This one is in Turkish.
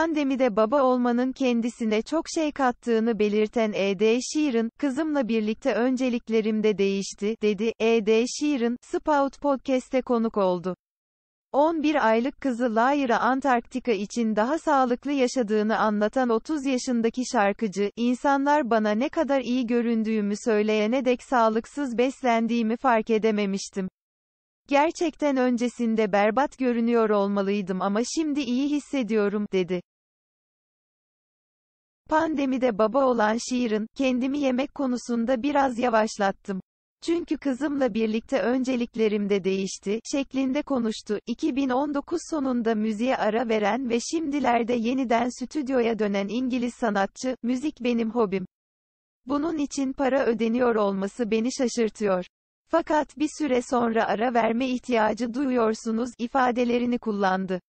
Pandemide baba olmanın kendisine çok şey kattığını belirten E.D. Sheeran, kızımla birlikte önceliklerimde değişti, dedi. E.D. Sheeran, Spout Podcast'te konuk oldu. 11 aylık kızı Lyra Antarktika için daha sağlıklı yaşadığını anlatan 30 yaşındaki şarkıcı, insanlar bana ne kadar iyi göründüğümü söyleyene dek sağlıksız beslendiğimi fark edememiştim. Gerçekten öncesinde berbat görünüyor olmalıydım ama şimdi iyi hissediyorum, dedi. Pandemide baba olan şiirin kendimi yemek konusunda biraz yavaşlattım. Çünkü kızımla birlikte önceliklerim de değişti, şeklinde konuştu. 2019 sonunda müziğe ara veren ve şimdilerde yeniden stüdyoya dönen İngiliz sanatçı, müzik benim hobim. Bunun için para ödeniyor olması beni şaşırtıyor. Fakat bir süre sonra ara verme ihtiyacı duyuyorsunuz ifadelerini kullandı.